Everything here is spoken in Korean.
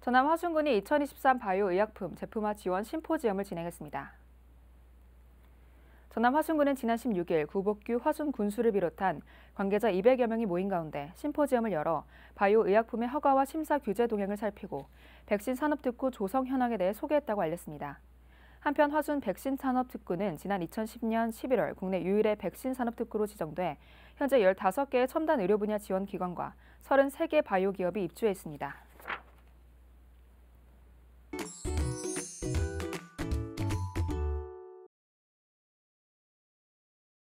전남 화순군이 2023 바이오의약품 제품화 지원 심포지엄을 진행했습니다. 전남 화순군은 지난 16일 구복규 화순 군수를 비롯한 관계자 200여 명이 모인 가운데 심포지엄을 열어 바이오의약품의 허가와 심사 규제 동향을 살피고 백신 산업 특구 조성 현황에 대해 소개했다고 알렸습니다. 한편 화순 백신 산업 특구는 지난 2010년 11월 국내 유일의 백신 산업 특구로 지정돼 현재 15개의 첨단 의료 분야 지원 기관과 33개 바이오 기업이 입주했습니다.